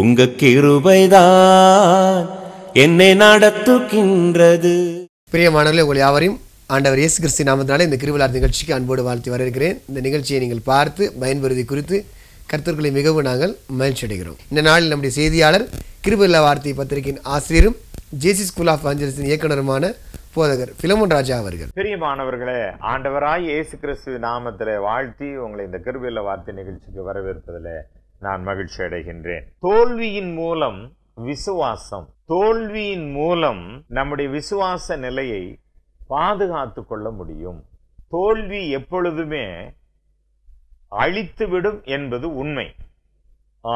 உங்க கிருபைதான் என்னை நடத்துகின்றது பிரியமானவர்களே உங்கள் யாவரையும் ஆண்டவர் இயேசு கிறிஸ்து நாமத்தினாலே இந்த கிருவிழார் நிகழ்ச்சிக்கு அன்போடு வாழ்த்து வரவேற்கிறேன் இந்த நிகழ்ச்சியை நீங்கள் பார்த்து பயன்படுத்தி குறித்து கருத்துக்களை மிகவும் நாங்கள் மகிழ்ச்சி அடைகிறோம் இந்த நாளில் நம்முடைய செய்தியாளர் கிருபில்லா வார்த்தை பத்திரிகையின் ஆசிரியரும் ஜேசி ஸ்கூல் ஆஃப் அஞ்சலிஸின் இயக்குனருமான போதகர் பிலமன் ராஜா அவர்கள் மாணவர்களே ஆண்டவராய் இயேசு கிறிஸ்து நாமத்தில் வாழ்த்தி உங்களை இந்த கிருபில்ல வார்த்தை நிகழ்ச்சிக்கு வரவேற்பதில் நான் மகிழ்ச்சி அடைகின்றேன் தோல்வியின் மூலம் விசுவாசம் தோல்வியின் மூலம் நம்முடைய விசுவாச நிலையை பாதுகாத்து கொள்ள முடியும் தோல்வி எப்பொழுதுமே அழித்துவிடும் என்பது உண்மை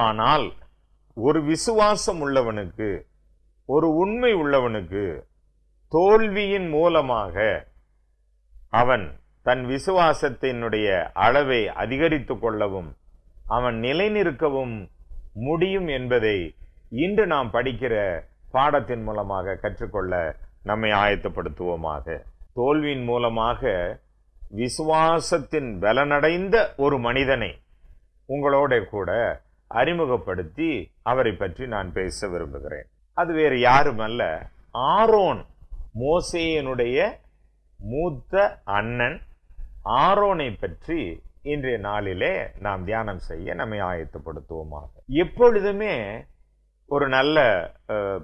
ஆனால் ஒரு விசுவாசம் உள்ளவனுக்கு ஒரு உண்மை உள்ளவனுக்கு தோல்வியின் மூலமாக அவன் தன் விசுவாசத்தினுடைய அளவை அதிகரித்து கொள்ளவும் அவன் நிற்கவும் முடியும் என்பதை இன்று நாம் படிக்கிற பாடத்தின் மூலமாக கற்றுக்கொள்ள நம்மை ஆயத்தப்படுத்துவோமாக தோல்வியின் மூலமாக விசுவாசத்தின் பலனடைந்த ஒரு மனிதனை உங்களோட கூட அறிமுகப்படுத்தி அவரை பற்றி நான் பேச விரும்புகிறேன் அது வேறு யாரும் அல்ல ஆரோன் மோசேயனுடைய மூத்த அண்ணன் ஆரோனை பற்றி இன்றைய நாளிலே நாம் தியானம் செய்ய நம்மை ஆயத்தப்படுத்துவோமாக எப்பொழுதுமே ஒரு நல்ல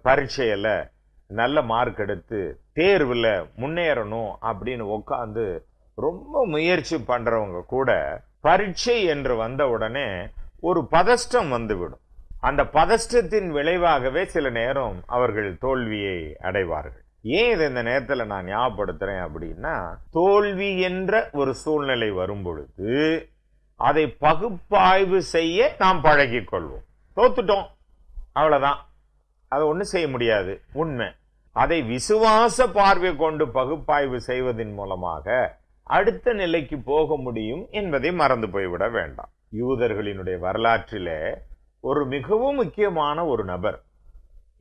பரீட்சையில் நல்ல மார்க் எடுத்து தேர்வில் முன்னேறணும் அப்படின்னு உட்காந்து ரொம்ப முயற்சி பண்ணுறவங்க கூட பரீட்சை என்று வந்த உடனே ஒரு பதஷ்டம் வந்துவிடும் அந்த பதஷ்டத்தின் விளைவாகவே சில நேரம் அவர்கள் தோல்வியை அடைவார்கள் ஏன் இதை இந்த நேரத்தில் நான் ஞாபகப்படுத்துகிறேன் அப்படின்னா தோல்வி என்ற ஒரு சூழ்நிலை வரும் பொழுது அதை பகுப்பாய்வு செய்ய நாம் பழகிக்கொள்வோம் கொள்வோம் தோத்துட்டோம் அவ்வளோதான் அதை ஒன்றும் செய்ய முடியாது உண்மை அதை விசுவாச பார்வை கொண்டு பகுப்பாய்வு செய்வதன் மூலமாக அடுத்த நிலைக்கு போக முடியும் என்பதை மறந்து போய்விட வேண்டாம் யூதர்களினுடைய வரலாற்றிலே ஒரு மிகவும் முக்கியமான ஒரு நபர்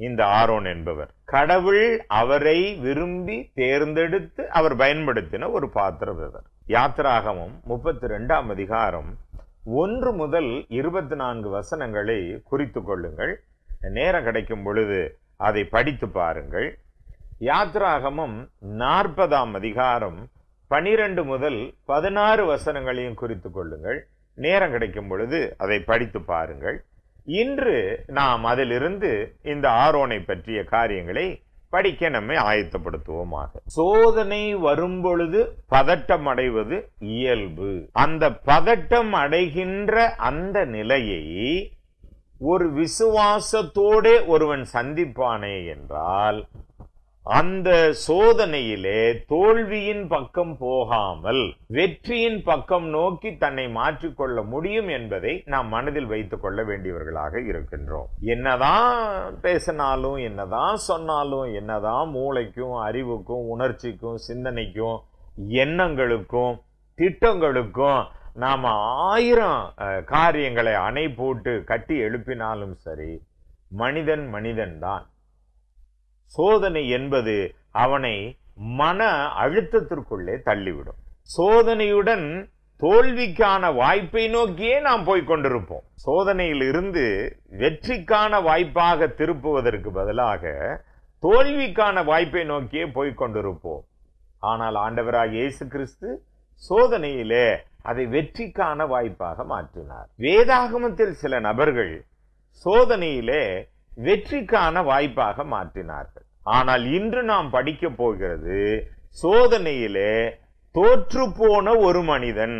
இந்த ஆரோன் என்பவர் கடவுள் அவரை விரும்பி தேர்ந்தெடுத்து அவர் பயன்படுத்தின ஒரு பாத்திர இவர் யாத்திராகமும் முப்பத்தி ரெண்டாம் அதிகாரம் ஒன்று முதல் இருபத்தி நான்கு வசனங்களை குறித்து கொள்ளுங்கள் நேரம் கிடைக்கும் பொழுது அதை படித்து பாருங்கள் யாத்திராகமும் நாற்பதாம் அதிகாரம் பனிரெண்டு முதல் பதினாறு வசனங்களையும் குறித்து கொள்ளுங்கள் நேரம் கிடைக்கும் பொழுது அதை படித்து பாருங்கள் இன்று நாம் அதிலிருந்து இந்த ஆரோனை பற்றிய காரியங்களை படிக்க நம்மை ஆயத்தப்படுத்துவோமாக சோதனை வரும்பொழுது பதட்டம் அடைவது இயல்பு அந்த பதட்டம் அடைகின்ற அந்த நிலையை ஒரு விசுவாசத்தோடே ஒருவன் சந்திப்பானே என்றால் அந்த சோதனையிலே தோல்வியின் பக்கம் போகாமல் வெற்றியின் பக்கம் நோக்கி தன்னை மாற்றிக்கொள்ள முடியும் என்பதை நாம் மனதில் வைத்துக் கொள்ள வேண்டியவர்களாக இருக்கின்றோம் என்னதான் பேசினாலும் என்னதான் சொன்னாலும் என்னதான் மூளைக்கும் அறிவுக்கும் உணர்ச்சிக்கும் சிந்தனைக்கும் எண்ணங்களுக்கும் திட்டங்களுக்கும் நாம் ஆயிரம் காரியங்களை அணை போட்டு கட்டி எழுப்பினாலும் சரி மனிதன் மனிதன் தான் சோதனை என்பது அவனை மன அழுத்தத்திற்குள்ளே தள்ளிவிடும் சோதனையுடன் தோல்விக்கான வாய்ப்பை நோக்கியே நாம் போய்கொண்டிருப்போம் சோதனையில் இருந்து வெற்றிக்கான வாய்ப்பாக திருப்புவதற்கு பதிலாக தோல்விக்கான வாய்ப்பை நோக்கியே போய்கொண்டிருப்போம் ஆனால் ஆண்டவராக இயேசு கிறிஸ்து சோதனையிலே அதை வெற்றிக்கான வாய்ப்பாக மாற்றினார் வேதாகமத்தில் சில நபர்கள் சோதனையிலே வெற்றிக்கான வாய்ப்பாக மாற்றினார்கள் ஆனால் இன்று நாம் படிக்க போகிறது சோதனையிலே தோற்று போன ஒரு மனிதன்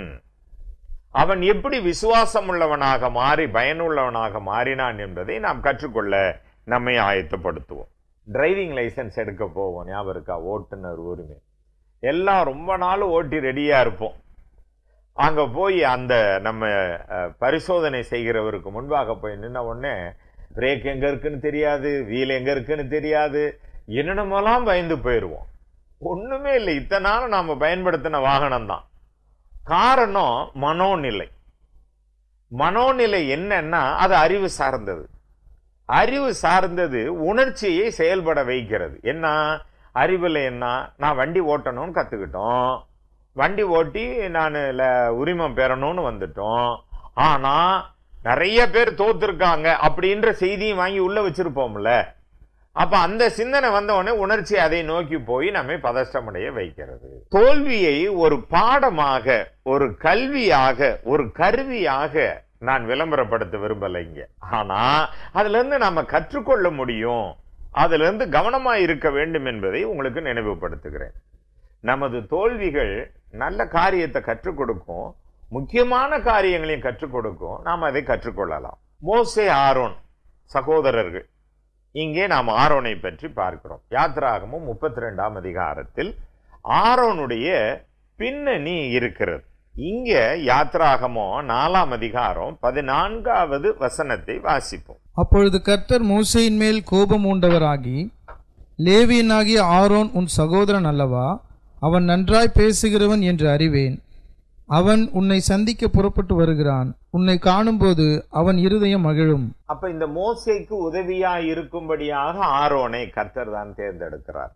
அவன் எப்படி விசுவாசம் உள்ளவனாக மாறி பயனுள்ளவனாக மாறினான் என்பதை நாம் கற்றுக்கொள்ள நம்மை ஆயத்தப்படுத்துவோம் டிரைவிங் லைசன்ஸ் எடுக்க போவோம் ஞாபகம் இருக்கா ஓட்டுநர் உரிமை எல்லாம் ரொம்ப நாள் ஓட்டி ரெடியாக இருப்போம் அங்கே போய் அந்த நம்ம பரிசோதனை செய்கிறவருக்கு முன்பாக போய் நின்ன உடனே பிரேக் எங்கே இருக்குன்னு தெரியாது வீல் எங்கே இருக்குன்னு தெரியாது என்னென்னமெல்லாம் பயந்து போயிடுவோம் ஒன்றுமே இல்லை இத்தனை நாள் நாம் பயன்படுத்தின வாகனம் தான் காரணம் மனோநிலை மனோநிலை என்னன்னா அது அறிவு சார்ந்தது அறிவு சார்ந்தது உணர்ச்சியை செயல்பட வைக்கிறது என்ன அறிவில் என்ன நான் வண்டி ஓட்டணும்னு கற்றுக்கிட்டோம் வண்டி ஓட்டி நான் உரிமம் பெறணும்னு வந்துட்டோம் ஆனால் நிறைய பேர் தோத்துருக்காங்க அப்படின்ற செய்தியும் வாங்கி உள்ள வச்சிருப்போம்ல அப்ப அந்த சிந்தனை வந்த உடனே உணர்ச்சி அதை நோக்கி போய் நம்மை பதஷ்டமடைய வைக்கிறது தோல்வியை ஒரு பாடமாக ஒரு கல்வியாக ஒரு கருவியாக நான் விளம்பரப்படுத்த விரும்பலைங்க ஆனா அதுல இருந்து நாம கற்றுக்கொள்ள முடியும் அதுல இருந்து கவனமா இருக்க வேண்டும் என்பதை உங்களுக்கு நினைவுபடுத்துகிறேன் நமது தோல்விகள் நல்ல காரியத்தை கற்றுக் கொடுக்கும் முக்கியமான காரியங்களையும் கற்றுக் கொடுக்கும் நாம் அதை கற்றுக்கொள்ளலாம் மோசே ஆரோன் சகோதரர்கள் இங்கே நாம் ஆரோனை பற்றி பார்க்கிறோம் யாத்ராகமும் முப்பத்தி ரெண்டாம் அதிகாரத்தில் ஆரோனுடைய பின்னணி இருக்கிறது இங்கே யாத்ராகமோ நாலாம் அதிகாரம் பதினான்காவது வசனத்தை வாசிப்போம் அப்பொழுது கர்த்தர் மூசையின் மேல் கோபம் உண்டவராகி லேவியனாகிய ஆரோன் உன் சகோதரன் அல்லவா அவன் நன்றாய் பேசுகிறவன் என்று அறிவேன் அவன் உன்னை சந்திக்க புறப்பட்டு வருகிறான் உன்னை காணும்போது அவன் இருதயம் மகிழும் அப்ப இந்த மோசைக்கு உதவியா இருக்கும்படியாக ஆரோனை கர்த்தர் தான் தேர்ந்தெடுக்கிறார்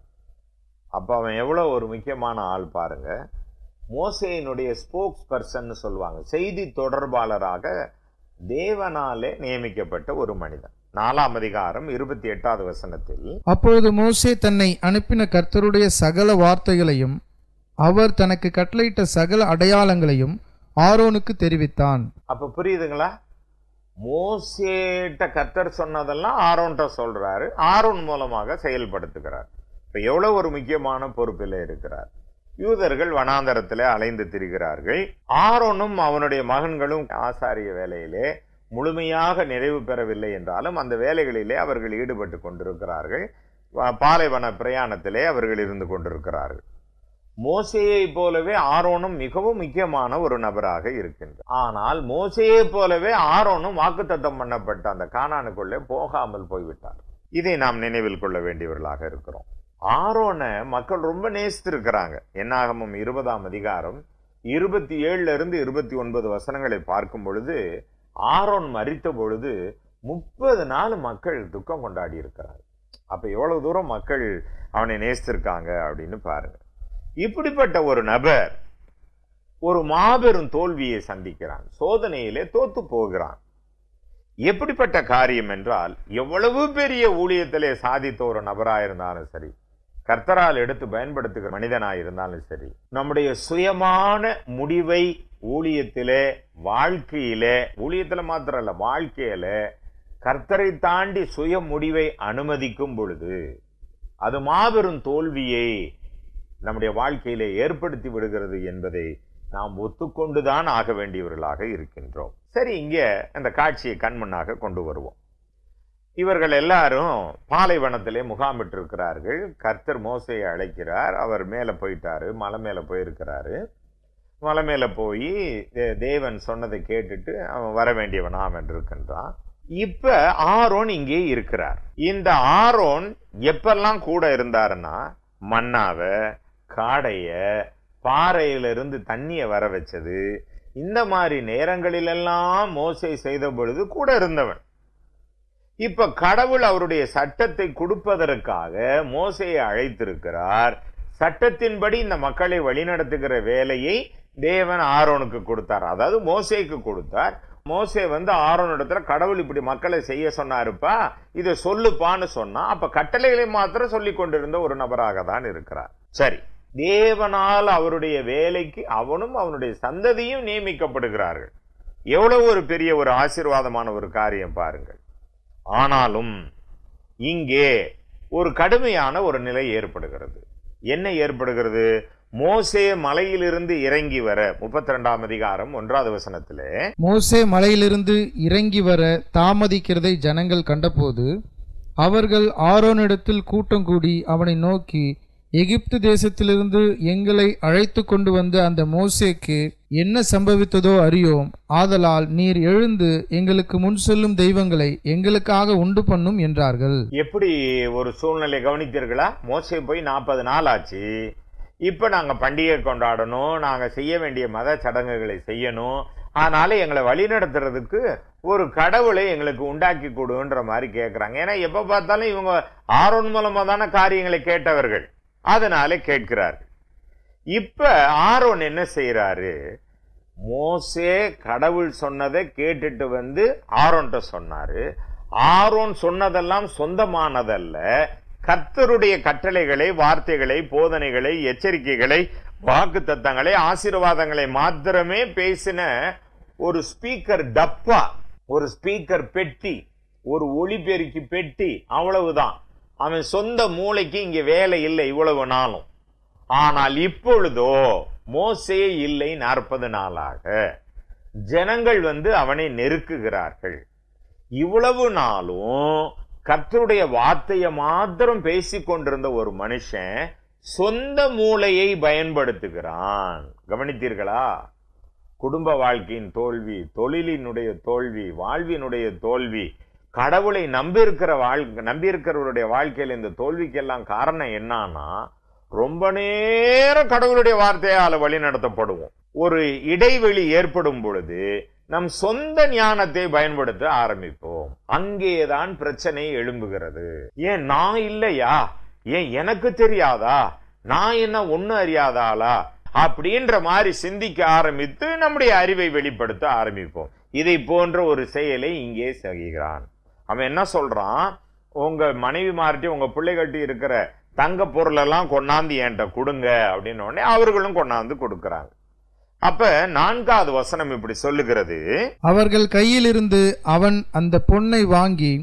அப்ப அவன் எவ்வளவு ஒரு முக்கியமான ஆள் பாருங்க மோசையினுடைய ஸ்போக்ஸ் பர்சன் சொல்லுவாங்க செய்தி தொடர்பாளராக தேவனாலே நியமிக்கப்பட்ட ஒரு மனிதன் நாலாம் அதிகாரம் இருபத்தி எட்டாவது வசனத்தில் அப்பொழுது மோசே தன்னை அனுப்பின கர்த்தருடைய சகல வார்த்தைகளையும் அவர் தனக்கு கட்டளையிட்ட சகல அடையாளங்களையும் ஆரோனுக்கு தெரிவித்தான் அப்ப புரியுதுங்களா மோசேட்ட கத்தர் சொன்னதெல்லாம் ஆரோன்ட்ட சொல்றாரு ஆரோன் மூலமாக செயல்படுத்துகிறார் இப்ப எவ்வளவு ஒரு முக்கியமான பொறுப்பில் இருக்கிறார் யூதர்கள் வனாந்தரத்தில் அலைந்து திரிகிறார்கள் ஆரோனும் அவனுடைய மகன்களும் ஆசாரிய வேலையிலே முழுமையாக நிறைவு பெறவில்லை என்றாலும் அந்த வேலைகளிலே அவர்கள் ஈடுபட்டு கொண்டிருக்கிறார்கள் பாலைவன பிரயாணத்திலே அவர்கள் இருந்து கொண்டிருக்கிறார்கள் மோசையை போலவே ஆரோனும் மிகவும் முக்கியமான ஒரு நபராக இருக்கின்றார் ஆனால் மோசையை போலவே ஆரோனும் வாக்குத்தத்தம் பண்ணப்பட்ட அந்த காணானுக்குள்ளே போகாமல் போய்விட்டார் இதை நாம் நினைவில் கொள்ள வேண்டியவர்களாக இருக்கிறோம் ஆரோனை மக்கள் ரொம்ப நேசித்திருக்கிறாங்க என்னாகமும் இருபதாம் அதிகாரம் இருபத்தி ஏழுல இருந்து இருபத்தி ஒன்பது வசனங்களை பார்க்கும் பொழுது ஆரோன் மறித்த பொழுது முப்பது நாள் மக்கள் துக்கம் கொண்டாடி இருக்கிறார் அப்போ எவ்வளவு தூரம் மக்கள் அவனை நேசித்திருக்காங்க அப்படின்னு பாருங்க இப்படிப்பட்ட ஒரு நபர் ஒரு மாபெரும் தோல்வியை சந்திக்கிறான் சோதனையிலே தோத்து போகிறான் எப்படிப்பட்ட காரியம் என்றால் எவ்வளவு பெரிய ஊழியத்திலே சாதித்த ஒரு நபராக இருந்தாலும் சரி கர்த்தரால் எடுத்து பயன்படுத்துகிற மனிதனாக இருந்தாலும் சரி நம்முடைய சுயமான முடிவை ஊழியத்திலே வாழ்க்கையிலே ஊழியத்தில் மாத்திரம் இல்லை வாழ்க்கையில கர்த்தரை தாண்டி சுய முடிவை அனுமதிக்கும் பொழுது அது மாபெரும் தோல்வியை நம்முடைய வாழ்க்கையிலே ஏற்படுத்தி விடுகிறது என்பதை நாம் ஒத்துக்கொண்டுதான் ஆக வேண்டியவர்களாக இருக்கின்றோம் சரி இங்கே அந்த காட்சியை கண்மண்ணாக கொண்டு வருவோம் இவர்கள் எல்லாரும் பாலைவனத்திலே முகாமிட்டிருக்கிறார்கள் கர்த்தர் மோசையை அழைக்கிறார் அவர் மேலே போயிட்டாரு மலை மேலே போயிருக்கிறாரு மலை மேலே போய் தேவன் சொன்னதை கேட்டுட்டு அவன் வர வேண்டியவன் ஆமன் இருக்கின்றான் இப்போ ஆரோன் இங்கே இருக்கிறார் இந்த ஆரோன் எப்பெல்லாம் கூட இருந்தாருன்னா மன்னாவை காடையை பாறையிலிருந்து தண்ணியை வர வச்சது இந்த மாதிரி நேரங்களிலெல்லாம் மோசை செய்த பொழுது கூட இருந்தவன் இப்ப கடவுள் அவருடைய சட்டத்தை கொடுப்பதற்காக மோசையை அழைத்திருக்கிறார் சட்டத்தின்படி இந்த மக்களை வழிநடத்துகிற வேலையை தேவன் ஆரோனுக்கு கொடுத்தார் அதாவது மோசைக்கு கொடுத்தார் மோசே வந்து ஆரோன் இடத்துல கடவுள் இப்படி மக்களை செய்ய சொன்னாருப்பா இதை சொல்லுப்பான்னு சொன்னா அப்ப கட்டளைகளை மாத்திரம் சொல்லி கொண்டிருந்த ஒரு நபராக தான் இருக்கிறார் சரி தேவனால் அவருடைய வேலைக்கு அவனும் அவனுடைய சந்ததியும் நியமிக்கப்படுகிறார்கள் எவ்வளவு ஒரு பெரிய ஒரு ஆசீர்வாதமான ஒரு காரியம் பாருங்கள் ஆனாலும் இங்கே ஒரு கடுமையான ஒரு நிலை ஏற்படுகிறது என்ன ஏற்படுகிறது மோசே மலையிலிருந்து இறங்கி வர முப்பத்தி ரெண்டாம் அதிகாரம் ஒன்றாவது வசனத்திலே மோசே மலையிலிருந்து இறங்கி வர தாமதிக்கிறதை ஜனங்கள் கண்டபோது அவர்கள் ஆரோனிடத்தில் கூட்டம் கூடி அவனை நோக்கி எகிப்து தேசத்திலிருந்து எங்களை அழைத்து கொண்டு வந்த அந்த மோசேக்கு என்ன சம்பவித்ததோ அறியோம் ஆதலால் நீர் எழுந்து எங்களுக்கு முன் செல்லும் தெய்வங்களை எங்களுக்காக உண்டு பண்ணும் என்றார்கள் எப்படி ஒரு சூழ்நிலை கவனித்தீர்களா மோசே போய் நாற்பது நாள் ஆச்சு இப்போ நாங்கள் பண்டிகை கொண்டாடணும் நாங்கள் செய்ய வேண்டிய மத சடங்குகளை செய்யணும் அதனால எங்களை வழி நடத்துறதுக்கு ஒரு கடவுளை எங்களுக்கு உண்டாக்கி கொடுன்ற மாதிரி கேட்குறாங்க ஏன்னா எப்போ பார்த்தாலும் இவங்க ஆர்வன் மூலமாக தானே காரியங்களை கேட்டவர்கள் அதனால கேட்கிறார்கள் இப்ப ஆரோன் என்ன செய்யறாரு மோசே கடவுள் சொன்னதை கேட்டுட்டு வந்து ஆரோன் சொன்னாரு ஆரோன் சொன்னதெல்லாம் சொந்தமானதல்ல கத்தருடைய கட்டளைகளை வார்த்தைகளை போதனைகளை எச்சரிக்கைகளை வாக்கு தத்தங்களை ஆசீர்வாதங்களை மாத்திரமே பேசின ஒரு ஸ்பீக்கர் டப்பா ஒரு ஸ்பீக்கர் பெட்டி ஒரு ஒளிபெருக்கி பெட்டி அவ்வளவுதான் அவன் சொந்த மூளைக்கு இங்கே வேலை இல்லை இவ்வளவு நாளும் ஆனால் இப்பொழுதோ மோசே இல்லை நாற்பது நாளாக ஜனங்கள் வந்து அவனை நெருக்குகிறார்கள் இவ்வளவு நாளும் கத்தருடைய வார்த்தையை மாத்திரம் பேசி கொண்டிருந்த ஒரு மனுஷன் சொந்த மூளையை பயன்படுத்துகிறான் கவனித்தீர்களா குடும்ப வாழ்க்கையின் தோல்வி தொழிலினுடைய தோல்வி வாழ்வினுடைய தோல்வி கடவுளை நம்பியிருக்கிற வாழ் நம்பியிருக்கிறவருடைய வாழ்க்கையில் இந்த தோல்விக்கெல்லாம் காரணம் என்னன்னா ரொம்ப நேரம் கடவுளுடைய வார்த்தையால் வழி நடத்தப்படுவோம் ஒரு இடைவெளி ஏற்படும் பொழுது நம் சொந்த ஞானத்தை பயன்படுத்த ஆரம்பிப்போம் அங்கேதான் பிரச்சனை எழும்புகிறது ஏன் நான் இல்லையா ஏன் எனக்கு தெரியாதா நான் என்ன ஒன்னும் அறியாதாளா அப்படின்ற மாதிரி சிந்திக்க ஆரம்பித்து நம்முடைய அறிவை வெளிப்படுத்த ஆரம்பிப்போம் இதை போன்ற ஒரு செயலை இங்கே செய்கிறான் அவன் என்ன சொல்றான் உங்க மனைவி மாறிட்டு உங்க பிள்ளைகட்டி இருக்கிற தங்க பொருளெல்லாம் கொண்டாந்து என்கிட்ட கொடுங்க அப்படின்னு உடனே அவர்களும் கொண்டாந்து கொடுக்குறாங்க அப்ப நான்காவது வசனம் இப்படி சொல்லுகிறது அவர்கள் கையிலிருந்து அவன் அந்த பொண்ணை வாங்கி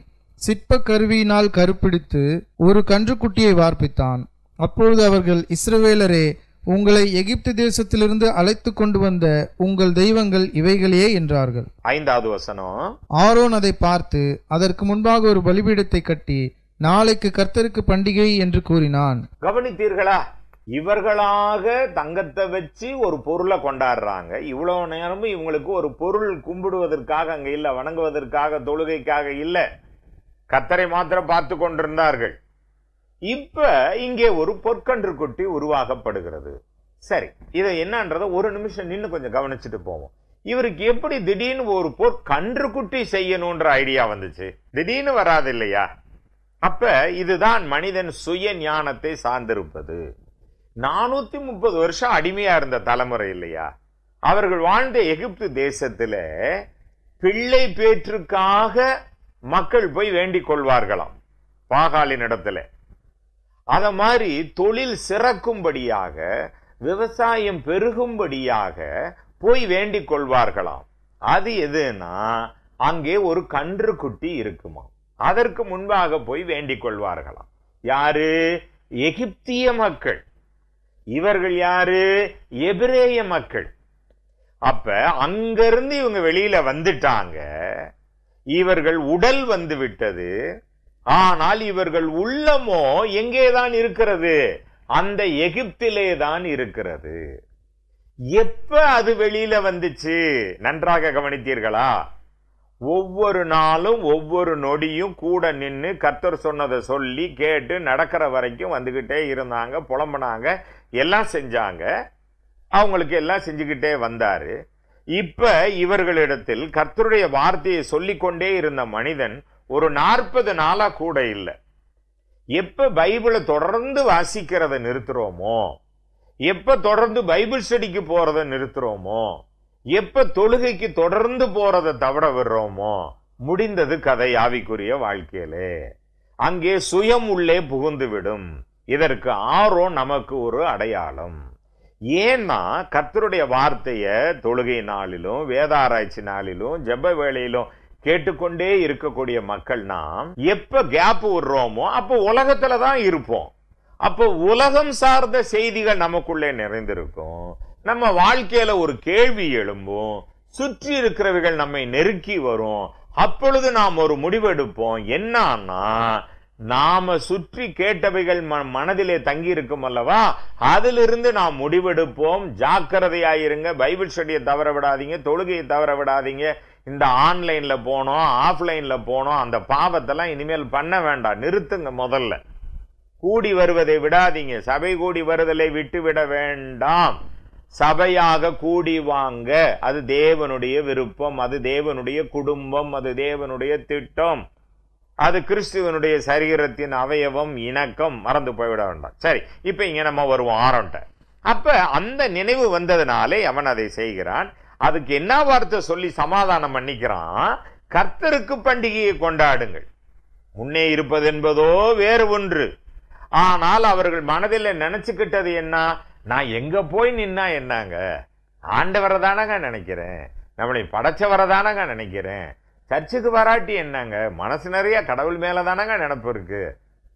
சிற்ப கருவியினால் கருப்பிடித்து ஒரு கன்றுக்குட்டியை வார்ப்பித்தான் அப்பொழுது அவர்கள் இஸ்ரவேலரே உங்களை எகிப்து தேசத்திலிருந்து அழைத்து கொண்டு வந்த உங்கள் தெய்வங்கள் இவைகளையே என்றார்கள் ஐந்தாவது வசனம் ஆரோன் அதை பார்த்து அதற்கு முன்பாக ஒரு பலிபீடத்தை கட்டி நாளைக்கு கர்த்தருக்கு பண்டிகை என்று கூறினான் கவனித்தீர்களா இவர்களாக தங்கத்தை வச்சு ஒரு பொருளை கொண்டாடுறாங்க இவ்வளவு நேரமும் இவங்களுக்கு ஒரு பொருள் கும்பிடுவதற்காக அங்க இல்லை வணங்குவதற்காக தொழுகைக்காக இல்லை கத்தரை மாத்திரம் பார்த்து கொண்டிருந்தார்கள் இப்ப இங்கே ஒரு பொற்கன்று குட்டி உருவாக்கப்படுகிறது சரி இதை என்னன்றதை ஒரு நிமிஷம் நின்று கொஞ்சம் கவனிச்சுட்டு போவோம் இவருக்கு எப்படி திடீர்னு ஒரு பொற்கன்று குட்டி செய்யணுன்ற ஐடியா வந்துச்சு திடீர்னு வராது இல்லையா அப்ப இதுதான் மனிதன் சுய ஞானத்தை சார்ந்திருப்பது நானூத்தி முப்பது வருஷம் அடிமையா இருந்த தலைமுறை இல்லையா அவர்கள் வாழ்ந்த எகிப்து தேசத்துல பிள்ளை பேற்றுக்காக மக்கள் போய் வேண்டிக் கொள்வார்களாம் பாகாலின் இடத்துல அத மாதிரி தொழில் சிறக்கும்படியாக விவசாயம் பெருகும்படியாக போய் வேண்டிக் கொள்வார்களாம் அது எதுனா அங்கே ஒரு கன்று குட்டி இருக்குமா அதற்கு முன்பாக போய் வேண்டிக் கொள்வார்களாம் யாரு எகிப்திய மக்கள் இவர்கள் யாரு எபிரேய மக்கள் அப்ப அங்கிருந்து இவங்க வெளியில வந்துட்டாங்க இவர்கள் உடல் வந்து விட்டது ஆனால் இவர்கள் உள்ளமோ எங்கேதான் இருக்கிறது அந்த எகிப்திலே தான் இருக்கிறது எப்ப அது வெளியில வந்துச்சு நன்றாக கவனித்தீர்களா ஒவ்வொரு நாளும் ஒவ்வொரு நொடியும் கூட நின்று கத்தர் சொன்னதை சொல்லி கேட்டு நடக்கிற வரைக்கும் வந்துக்கிட்டே இருந்தாங்க புலம்புனாங்க எல்லாம் செஞ்சாங்க அவங்களுக்கு எல்லாம் செஞ்சுக்கிட்டே வந்தார் இப்போ இவர்களிடத்தில் கர்த்தருடைய வார்த்தையை சொல்லிக்கொண்டே இருந்த மனிதன் ஒரு நாற்பது நாளாக கூட இல்லை எப்போ பைபிளை தொடர்ந்து வாசிக்கிறத நிறுத்துகிறோமோ எப்போ தொடர்ந்து பைபிள் ஸ்டடிக்கு போகிறத நிறுத்துகிறோமோ எப்போ தொழுகைக்கு தொடர்ந்து போகிறத தவிர விடுறோமோ முடிந்தது கதை ஆவிக்குரிய வாழ்க்கையிலே அங்கே சுயம் உள்ளே புகுந்துவிடும் இதற்கு ஆரோ நமக்கு ஒரு அடையாளம் ஏன்னா கத்தருடைய வார்த்தையை தொழுகை நாளிலும் வேதாராய்ச்சி நாளிலும் ஜெப வேளையிலும் கேட்டுக்கொண்டே இருக்கக்கூடிய மக்கள் நாம் எப்ப கேப் விடுறோமோ அப்போ உலகத்துல தான் இருப்போம் அப்ப உலகம் சார்ந்த செய்திகள் நமக்குள்ளே நிறைந்திருக்கும் நம்ம வாழ்க்கையில ஒரு கேள்வி எழும்பும் சுற்றி இருக்கிறவர்கள் நம்மை நெருக்கி வரும் அப்பொழுது நாம் ஒரு முடிவெடுப்போம் என்னன்னா நாம சுற்றி கேட்டவைகள் மனதிலே தங்கி இருக்கும் அல்லவா அதிலிருந்து நாம் முடிவெடுப்போம் ஜாக்கிரதையாயிருங்க பைபிள் ஸ்டடியை தவற விடாதீங்க தொழுகையை தவற விடாதீங்க இந்த ஆன்லைனில் போனோம் ஆஃப்லைனில் போனோம் அந்த பாவத்தெல்லாம் இனிமேல் பண்ண வேண்டாம் நிறுத்துங்க முதல்ல கூடி வருவதை விடாதீங்க சபை கூடி வருதலை விட்டுவிட வேண்டாம் சபையாக கூடி வாங்க அது தேவனுடைய விருப்பம் அது தேவனுடைய குடும்பம் அது தேவனுடைய திட்டம் அது கிறிஸ்துவனுடைய சரீரத்தின் அவயவம் இணக்கம் மறந்து போய்விட வேண்டாம் சரி இப்போ இங்கே நம்ம வருவோம் ஆரம்ட்ட அப்போ அந்த நினைவு வந்ததுனாலே அவன் அதை செய்கிறான் அதுக்கு என்ன வார்த்தை சொல்லி சமாதானம் பண்ணிக்கிறான் கர்த்தருக்கு பண்டிகையை கொண்டாடுங்கள் முன்னே இருப்பது என்பதோ வேறு ஒன்று ஆனால் அவர்கள் மனதில் நினைச்சுக்கிட்டது என்ன நான் எங்க போய் நின்னா என்னங்க ஆண்டவரை தானங்க நினைக்கிறேன் நம்மளை படைச்சவரை தானங்க நினைக்கிறேன் சர்ச்சுக்கு வராட்டி என்னங்க மனசு நிறைய கடவுள் மேலே தானங்க நினப்பு இருக்கு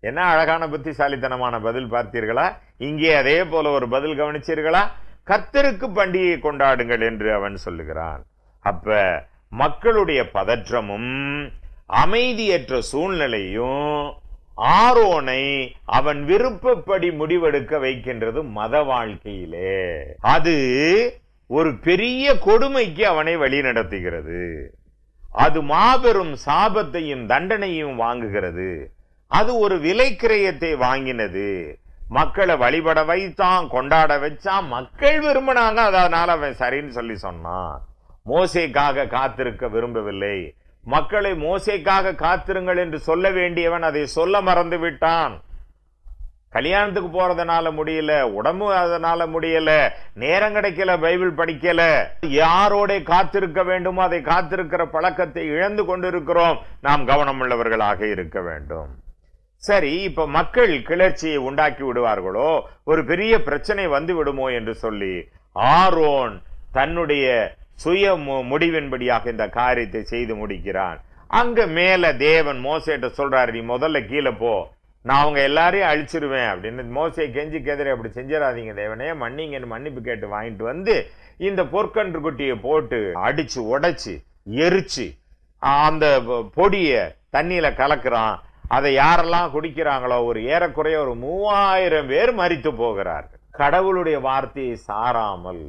என்ன அழகான புத்திசாலித்தனமான பதில் பார்த்தீர்களா இங்கே அதே போல ஒரு பதில் கவனிச்சீர்களா கர்த்தருக்கு பண்டிகை கொண்டாடுங்கள் என்று அவன் சொல்லுகிறான் அப்ப மக்களுடைய பதற்றமும் அமைதியற்ற சூழ்நிலையும் ஆரோனை அவன் விருப்பப்படி முடிவெடுக்க வைக்கின்றது மத வாழ்க்கையிலே அது ஒரு பெரிய கொடுமைக்கு அவனை வழி நடத்துகிறது அது மாபெரும் சாபத்தையும் தண்டனையும் வாங்குகிறது அது ஒரு விலை கிரயத்தை வாங்கினது மக்களை வழிபட வைத்தான் கொண்டாட வச்சான் மக்கள் விரும்பினாங்க அதனால அவன் சரின்னு சொல்லி சொன்னான் மோசைக்காக காத்திருக்க விரும்பவில்லை மக்களை மோசைக்காக காத்திருங்கள் என்று சொல்ல வேண்டியவன் அதை சொல்ல மறந்து விட்டான் கல்யாணத்துக்கு போறதுனால முடியல உடம்பு அதனால முடியல நேரம் கிடைக்கல பைபிள் படிக்கல யாரோட காத்திருக்க வேண்டுமோ அதை காத்திருக்கிற பழக்கத்தை இழந்து கொண்டிருக்கிறோம் நாம் கவனம் உள்ளவர்களாக இருக்க வேண்டும் சரி இப்ப மக்கள் கிளர்ச்சியை உண்டாக்கி விடுவார்களோ ஒரு பெரிய பிரச்சனை வந்து விடுமோ என்று சொல்லி ஆரோன் தன்னுடைய சுய முடிவின்படியாக இந்த காரியத்தை செய்து முடிக்கிறான் அங்க மேல தேவன் மோசைட்ட சொல்றாரு நீ முதல்ல கீழே போ நான் அவங்க எல்லாரையும் அழிச்சிருவேன் அப்படின்னு மோசையை கெஞ்சி கேதரை அப்படி செஞ்சிடாதீங்க தேவனே மன்னிங்கன்னு மன்னிப்பு கேட்டு வாங்கிட்டு வந்து இந்த பொற்கன்று குட்டியை போட்டு அடிச்சு உடைச்சு எரிச்சு அந்த பொடியை தண்ணியில கலக்குறான் அதை யாரெல்லாம் குடிக்கிறாங்களோ ஒரு ஏறக்குறைய ஒரு மூவாயிரம் பேர் மறித்து போகிறார்கள் கடவுளுடைய வார்த்தையை சாராமல்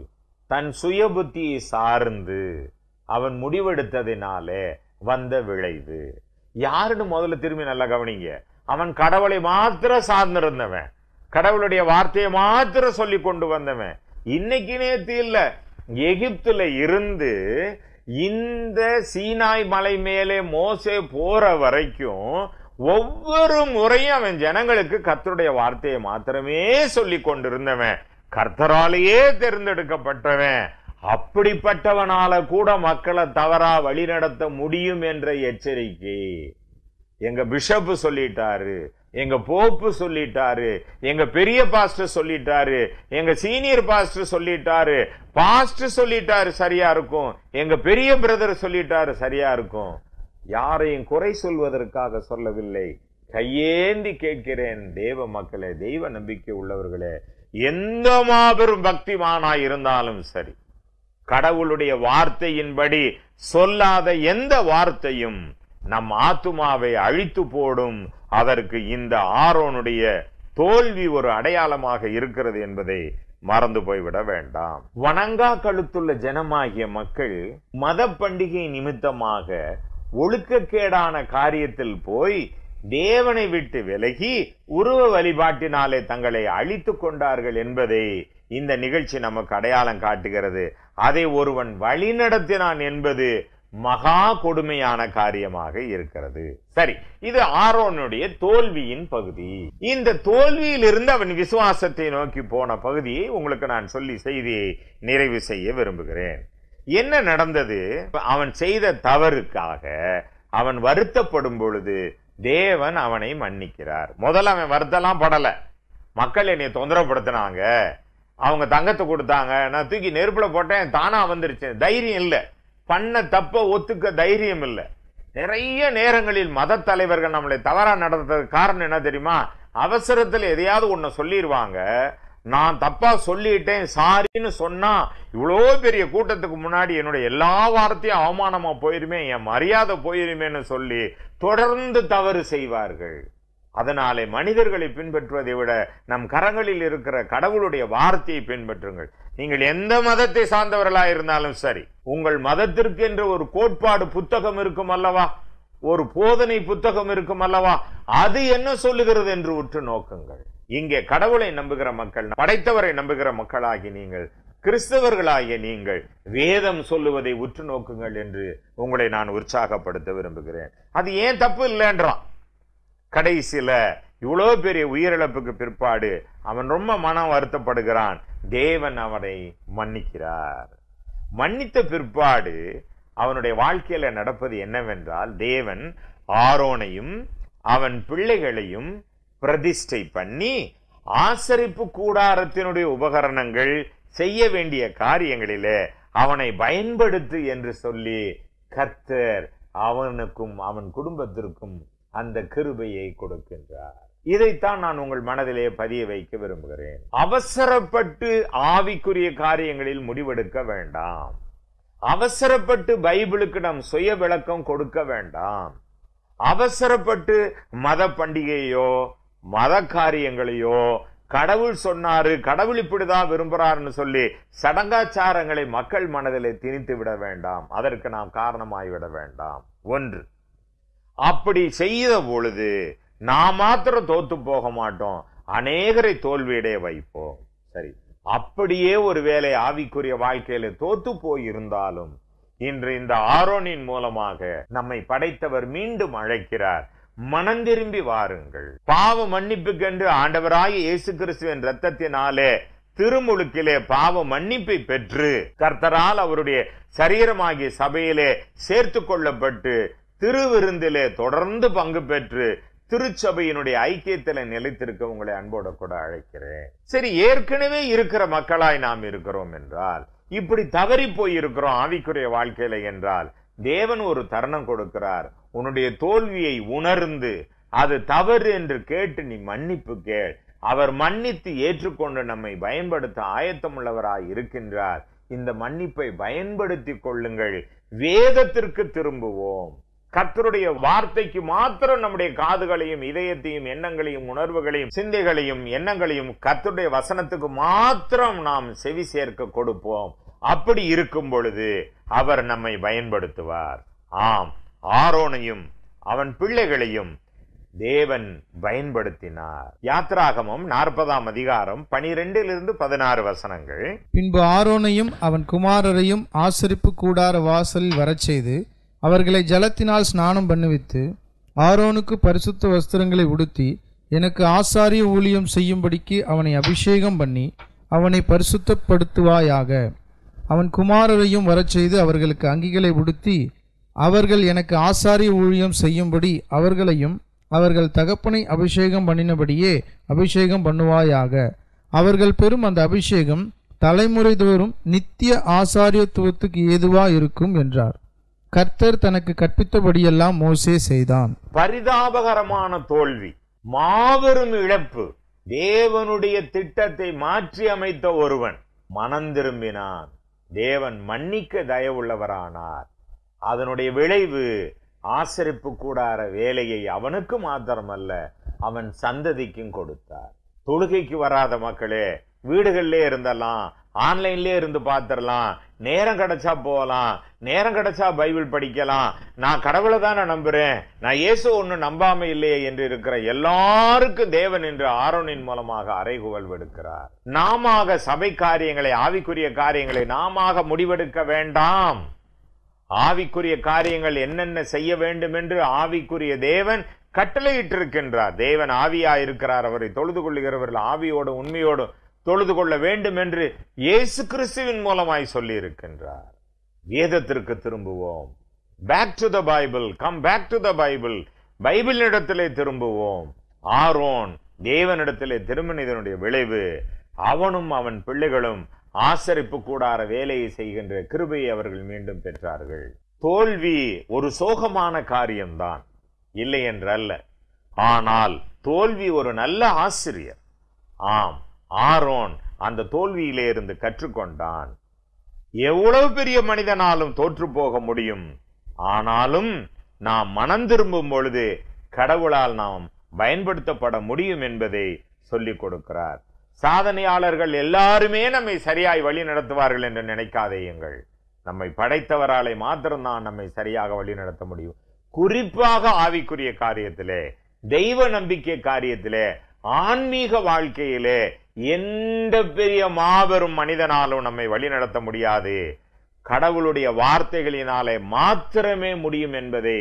தன் சுய புத்தியை சார்ந்து அவன் முடிவெடுத்ததினாலே வந்த விளைவு யாருன்னு முதல்ல திரும்பி நல்லா கவனிங்க அவன் கடவுளை மாத்திர சார்ந்திருந்தவன் கடவுளுடைய வார்த்தையை மாத்திர சொல்லி கொண்டு வந்தவன் இன்னைக்கு நேத்து இல்ல எகிப்துல இருந்து இந்த சீனாய் மலை மேலே மோசே போற வரைக்கும் ஒவ்வொரு முறையும் அவன் ஜனங்களுக்கு கர்த்தருடைய வார்த்தையை மாத்திரமே சொல்லி கொண்டிருந்தவன் கர்த்தராலேயே தேர்ந்தெடுக்கப்பட்டவன் அப்படிப்பட்டவனால கூட மக்களை தவறா வழிநடத்த முடியும் என்ற எச்சரிக்கை எங்க பிஷப்பு சொல்லிட்டாரு எங்க போப்பு சொல்லிட்டாரு எங்க பெரிய பாஸ்டர் சொல்லிட்டாரு எங்க சீனியர் பாஸ்டர் சொல்லிட்டாரு பாஸ்டர் சொல்லிட்டாரு சரியா இருக்கும் எங்க பெரிய பிரதர் சொல்லிட்டாரு சரியா இருக்கும் யாரையும் குறை சொல்வதற்காக சொல்லவில்லை கையேந்தி கேட்கிறேன் தேவ மக்களே தெய்வ நம்பிக்கை உள்ளவர்களே எந்த மாபெரும் பக்திமானாய் இருந்தாலும் சரி கடவுளுடைய வார்த்தையின்படி சொல்லாத எந்த வார்த்தையும் நம் ஆத்துமாவை அழித்து போடும் அதற்கு இந்த ஆரோனுடைய தோல்வி ஒரு அடையாளமாக இருக்கிறது என்பதை மறந்து போய்விட வேண்டாம் வணங்கா கழுத்துள்ள ஜனமாகிய மக்கள் மத பண்டிகை நிமித்தமாக ஒழுக்கக்கேடான காரியத்தில் போய் தேவனை விட்டு விலகி உருவ வழிபாட்டினாலே தங்களை அழித்து கொண்டார்கள் என்பதை இந்த நிகழ்ச்சி நமக்கு அடையாளம் காட்டுகிறது அதை ஒருவன் வழி நடத்தினான் என்பது மகா கொடுமையான காரியமாக இருக்கிறது சரி இது ஆரோனுடைய தோல்வியின் பகுதி இந்த தோல்வியிலிருந்து அவன் விசுவாசத்தை நோக்கி போன பகுதியை உங்களுக்கு நான் சொல்லி செய்தியை நிறைவு செய்ய விரும்புகிறேன் என்ன நடந்தது அவன் செய்த தவறுக்காக அவன் வருத்தப்படும் பொழுது தேவன் அவனை மன்னிக்கிறார் முதல்ல அவன் வருத்தலாம் படலை மக்கள் என்னை தொந்தரவுப்படுத்தினாங்க அவங்க தங்கத்தை கொடுத்தாங்க நான் தூக்கி நெருப்பில் போட்டேன் தானாக வந்துருச்சு தைரியம் இல்லை பண்ண தப்ப ஒத்துக்க தைரியம் இல்லை நிறைய நேரங்களில் மத தலைவர்கள் நம்மளை தவறாக நடத்துறதுக்கு காரணம் என்ன தெரியுமா அவசரத்தில் எதையாவது ஒன்று சொல்லிடுவாங்க நான் தப்பா சொல்லிட்டேன் சாரின்னு சொன்னா இவ்வளோ பெரிய கூட்டத்துக்கு முன்னாடி என்னுடைய எல்லா வார்த்தையும் அவமானமா போயிருமே என் மரியாதை போயிருமேன்னு சொல்லி தொடர்ந்து தவறு செய்வார்கள் அதனாலே மனிதர்களை பின்பற்றுவதை விட நம் கரங்களில் இருக்கிற கடவுளுடைய வார்த்தையை பின்பற்றுங்கள் நீங்கள் எந்த மதத்தை சார்ந்தவர்களாக இருந்தாலும் சரி உங்கள் மதத்திற்கு என்று ஒரு கோட்பாடு புத்தகம் இருக்கும் அல்லவா ஒரு போதனை புத்தகம் இருக்கும் அல்லவா அது என்ன சொல்லுகிறது என்று உற்று நோக்குங்கள் இங்கே கடவுளை நம்புகிற மக்கள் படைத்தவரை நம்புகிற மக்களாகி நீங்கள் கிறிஸ்தவர்களாகிய நீங்கள் வேதம் சொல்லுவதை உற்று நோக்குங்கள் என்று உங்களை நான் உற்சாகப்படுத்த விரும்புகிறேன் அது ஏன் தப்பு இல்லைன்றான் கடைசியில் இவ்வளோ பெரிய உயிரிழப்புக்கு பிற்பாடு அவன் ரொம்ப மனம் வருத்தப்படுகிறான் தேவன் அவனை மன்னிக்கிறார் மன்னித்த பிற்பாடு அவனுடைய வாழ்க்கையில் நடப்பது என்னவென்றால் தேவன் ஆரோனையும் அவன் பிள்ளைகளையும் பிரதிஷ்டை பண்ணி ஆசரிப்பு கூடாரத்தினுடைய உபகரணங்கள் செய்ய வேண்டிய காரியங்களிலே அவனை பயன்படுத்து என்று சொல்லி கர்த்தர் அவனுக்கும் அவன் குடும்பத்திற்கும் அந்த கிருபையை கொடுக்கின்றார் இதைத்தான் நான் உங்கள் மனதிலே பதிய வைக்க விரும்புகிறேன் அவசரப்பட்டு ஆவிக்குரிய காரியங்களில் முடிவெடுக்க வேண்டாம் அவசரப்பட்டு பைபிளுக்கு நம் சுய விளக்கம் கொடுக்க வேண்டாம் அவசரப்பட்டு மத பண்டிகையோ மத காரியங்களையோ கடவுள் சொன்னாரு கடவுள் இப்படிதான் விரும்புறாருன்னு சொல்லி சடங்காச்சாரங்களை மக்கள் மனதிலே திணித்து விட வேண்டாம் அதற்கு நாம் காரணமாகிவிட வேண்டாம் ஒன்று அப்படி செய்த பொழுது நாம் மாத்திரம் தோத்து போக மாட்டோம் அநேகரை தோல்வியடைய வைப்போம் சரி அப்படியே ஒரு வேலை ஆவிக்குரிய வாழ்க்கையில தோத்து போயிருந்தாலும் இன்று இந்த ஆரோனின் மூலமாக நம்மை படைத்தவர் மீண்டும் அழைக்கிறார் மனந்திரும்பி வாருங்கள் பாவ மன்னிப்புக்கென்று ஆண்டவராக இயேசு கிறிஸ்துவின் ரத்தத்தினாலே திருமுழுக்கிலே பாவ மன்னிப்பை பெற்று கர்த்தரால் அவருடைய சரீரமாகிய சபையிலே சேர்த்து கொள்ளப்பட்டு திருவிருந்திலே தொடர்ந்து பங்கு பெற்று திருச்சபையினுடைய ஐக்கியத்தில் நிலைத்திருக்க உங்களை அன்போட கூட அழைக்கிறேன் சரி ஏற்கனவே இருக்கிற மக்களாய் நாம் இருக்கிறோம் என்றால் இப்படி தவறி போய் இருக்கிறோம் ஆவிக்குரிய வாழ்க்கையில என்றால் தேவன் ஒரு தருணம் கொடுக்கிறார் உன்னுடைய தோல்வியை உணர்ந்து அது தவறு என்று கேட்டு நீ மன்னிப்பு கேள் அவர் மன்னித்து ஏற்றுக்கொண்டு நம்மை பயன்படுத்த ஆயத்தமுள்ளவராய் இருக்கின்றார் இந்த மன்னிப்பை பயன்படுத்தி கொள்ளுங்கள் வேதத்திற்கு திரும்புவோம் கத்தருடைய வார்த்தைக்கு மாத்திரம் நம்முடைய காதுகளையும் இதயத்தையும் எண்ணங்களையும் உணர்வுகளையும் சிந்தைகளையும் எண்ணங்களையும் கத்தருடைய வசனத்துக்கு மாத்திரம் நாம் செவி சேர்க்க கொடுப்போம் அப்படி இருக்கும் பொழுது அவர் நம்மை பயன்படுத்துவார் ஆம் ஆரோனையும் அவன் பிள்ளைகளையும் தேவன் பயன்படுத்தினார் யாத்ராகமும் நாற்பதாம் அதிகாரம் பனிரெண்டிலிருந்து பதினாறு வசனங்கள் பின்பு ஆரோனையும் அவன் குமாரரையும் ஆசரிப்பு கூடார வாசலில் வரச் செய்து அவர்களை ஜலத்தினால் ஸ்நானம் பண்ணுவித்து ஆரோனுக்கு பரிசுத்த வஸ்திரங்களை உடுத்தி எனக்கு ஆசாரிய ஊழியம் செய்யும்படிக்கு அவனை அபிஷேகம் பண்ணி அவனை பரிசுத்தப்படுத்துவாயாக அவன் குமாரரையும் வரச் செய்து அவர்களுக்கு அங்கிகளை உடுத்தி அவர்கள் எனக்கு ஆசாரி ஊழியம் செய்யும்படி அவர்களையும் அவர்கள் தகப்பனை அபிஷேகம் பண்ணினபடியே அபிஷேகம் பண்ணுவாயாக அவர்கள் பெறும் அந்த அபிஷேகம் தலைமுறை தோறும் நித்திய ஆசாரியத்துவத்துக்கு ஏதுவா இருக்கும் என்றார் கர்த்தர் தனக்கு கற்பித்தபடியெல்லாம் மோசே செய்தான் பரிதாபகரமான தோல்வி மாபெரும் இழப்பு தேவனுடைய திட்டத்தை மாற்றி அமைத்த ஒருவன் மனம் திரும்பினான் தேவன் மன்னிக்க தயவுள்ளவரானார் அதனுடைய விளைவு ஆசரிப்பு கூடார வேலையை அவனுக்கு மாத்திரமல்ல அவன் சந்ததிக்கும் கொடுத்தார் தொழுகைக்கு வராத மக்களே வீடுகள்லே இருந்தெல்லாம் ஆன்லைன்லே இருந்து பார்த்துடலாம் நேரம் கிடைச்சா போகலாம் நேரம் கிடைச்சா பைபிள் படிக்கலாம் நான் கடவுளை தானே நம்புறேன் நான் இயேசு ஒன்றும் நம்பாம இல்லையே என்று இருக்கிற எல்லாருக்கும் தேவன் என்று ஆரோனின் மூலமாக அறைகுவல் விடுக்கிறார் நாம சபை காரியங்களை ஆவிக்குரிய காரியங்களை நாம முடிவெடுக்க வேண்டாம் ஆவிக்குரிய காரியங்கள் என்னென்ன செய்ய வேண்டும் என்று ஆவிக்குரிய தேவன் கட்டளையிட்டிருக்கின்றார் தேவன் ஆவியா இருக்கிறார் அவரை தொழுது கொள்ளுகிறவர்கள் ஆவியோடு உண்மையோடும் தொழுது கொள்ள வேண்டும் என்று இயேசு கிறிஸ்துவின் மூலமாய் சொல்லி இருக்கின்றார் வேதத்திற்கு திரும்புவோம் back to the Bible come back to the Bible Bible இடத்திலே திரும்புவோம் ஆரோன் தேவனிடத்திலே திரும்பினதனுடைய விளைவு அவனும் அவன் பிள்ளைகளும் ஆசரிப்பு கூடார வேலையை செய்கின்ற கிருபையை அவர்கள் மீண்டும் பெற்றார்கள் தோல்வி ஒரு சோகமான காரியம்தான் இல்லை என்றல்ல ஆனால் தோல்வி ஒரு நல்ல ஆசிரியர் ஆம் ஆரோன் அந்த தோல்வியிலே இருந்து கற்றுக்கொண்டான் எவ்வளவு பெரிய மனிதனாலும் தோற்று போக முடியும் ஆனாலும் நாம் மனம் திரும்பும் பொழுது கடவுளால் நாம் பயன்படுத்தப்பட முடியும் என்பதை சொல்லிக் கொடுக்கிறார் சாதனையாளர்கள் எல்லாருமே நம்மை சரியாய் வழி நடத்துவார்கள் என்று நினைக்காதேயுங்கள் நம்மை படைத்தவராலை மாத்திரம்தான் நம்மை சரியாக வழி நடத்த முடியும் குறிப்பாக ஆவிக்குரிய காரியத்திலே தெய்வ நம்பிக்கை காரியத்திலே ஆன்மீக வாழ்க்கையிலே எந்த பெரிய மாபெரும் மனிதனாலும் நம்மை வழிநடத்த முடியாது கடவுளுடைய வார்த்தைகளினாலே மாத்திரமே முடியும் என்பதை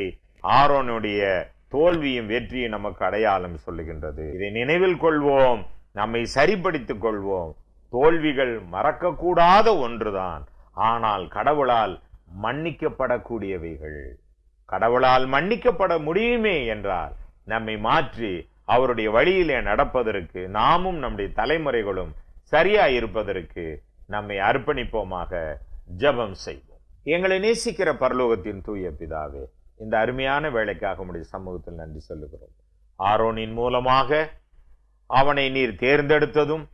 ஆரோனுடைய தோல்வியும் வெற்றியும் நமக்கு அடையாளம் சொல்லுகின்றது இதை நினைவில் கொள்வோம் நம்மை சரிப்படுத்திக் கொள்வோம் தோல்விகள் மறக்கக்கூடாத ஒன்றுதான் ஆனால் கடவுளால் மன்னிக்கப்படக்கூடியவைகள் கடவுளால் மன்னிக்கப்பட முடியுமே என்றால் நம்மை மாற்றி அவருடைய வழியிலே நடப்பதற்கு நாமும் நம்முடைய தலைமுறைகளும் சரியாக இருப்பதற்கு நம்மை அர்ப்பணிப்போமாக ஜபம் செய்வோம் எங்களை நேசிக்கிற பரலோகத்தின் தூய பிதாவே இந்த அருமையான வேலைக்காக நம்முடைய சமூகத்தில் நன்றி சொல்லுகிறோம் ஆரோனின் மூலமாக அவனை நீர் தேர்ந்தெடுத்ததும்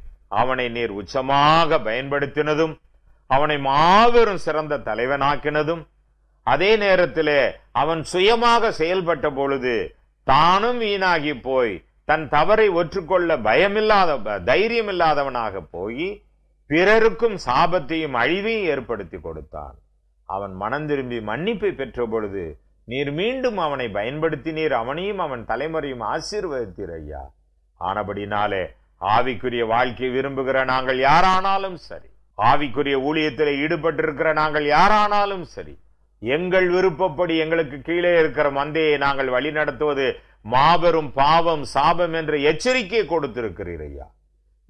அவனை நீர் உச்சமாக பயன்படுத்தினதும் அவனை மாபெரும் சிறந்த தலைவனாக்கினதும் அதே நேரத்திலே அவன் சுயமாக செயல்பட்ட பொழுது தானும் வீணாகி போய் தன் தவறை ஒற்றுக்கொள்ள பயமில்லாத தைரியம் இல்லாதவனாக போய் பிறருக்கும் சாபத்தையும் அழிவையும் ஏற்படுத்தி கொடுத்தான் அவன் மனம் திரும்பி மன்னிப்பை பெற்ற பொழுது நீர் மீண்டும் அவனை பயன்படுத்தினீர் அவனையும் அவன் தலைமுறையும் ஆசீர்வதித்தீர் ஐயா ஆனபடினாலே ஆவிக்குரிய வாழ்க்கையை விரும்புகிற நாங்கள் யாரானாலும் சரி ஆவிக்குரிய ஊழியத்தில் ஈடுபட்டிருக்கிற நாங்கள் யாரானாலும் சரி எங்கள் விருப்பப்படி எங்களுக்கு கீழே இருக்கிற மந்தையை நாங்கள் வழி நடத்துவது மாபெரும் பாவம் சாபம் என்ற எச்சரிக்கை கொடுத்திருக்கிறீர் ஐயா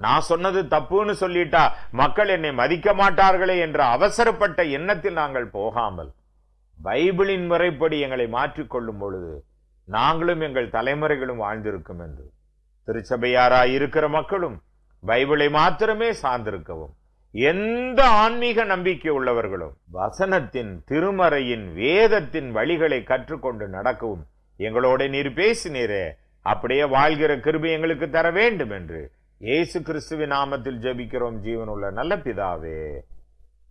நான் சொன்னது தப்புன்னு சொல்லிட்டா மக்கள் என்னை மதிக்க மாட்டார்களே என்ற அவசரப்பட்ட எண்ணத்தில் நாங்கள் போகாமல் பைபிளின் முறைப்படி எங்களை மாற்றிக்கொள்ளும் பொழுது நாங்களும் எங்கள் தலைமுறைகளும் வாழ்ந்திருக்கும் என்று திருச்சபையாராய் இருக்கிற மக்களும் பைபிளை மாத்திரமே சார்ந்திருக்கவும் எந்த ஆன்மீக நம்பிக்கை உள்ளவர்களும் வசனத்தின் திருமறையின் வேதத்தின் வழிகளை கற்றுக்கொண்டு நடக்கவும் எங்களோட நீர் பேசினீரே அப்படியே வாழ்கிற கிருபி எங்களுக்கு தர வேண்டும் என்று இயேசு கிறிஸ்துவின் நாமத்தில் ஜெபிக்கிறோம் ஜீவனுள்ள நல்ல பிதாவே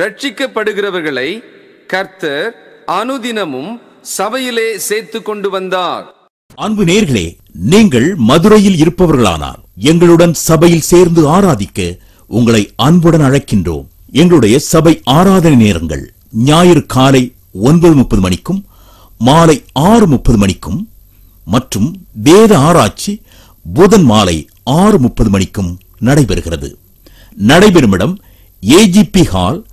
ரட்சிக்கப்படுகிறவர்களை கர்த்தர் அனுதினமும் சபையிலே சேர்த்து கொண்டு வந்தார் அன்பு நேர்களே நீங்கள் மதுரையில் இருப்பவர்களானார் எங்களுடன் சபையில் சேர்ந்து ஆராதிக்க உங்களை அன்புடன் அழைக்கின்றோம் எங்களுடைய சபை ஆராதனை நேரங்கள் ஞாயிறு காலை ஒன்பது முப்பது மணிக்கும் மாலை ஆறு முப்பது மணிக்கும் மற்றும் வேத ஆராய்ச்சி புதன் மாலை ஆறு முப்பது மணிக்கும் நடைபெறுகிறது நடைபெறும் இடம் ஏஜிபி ஹால்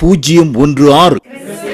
பூஜ்ஜியம் ஒன்று ஆறு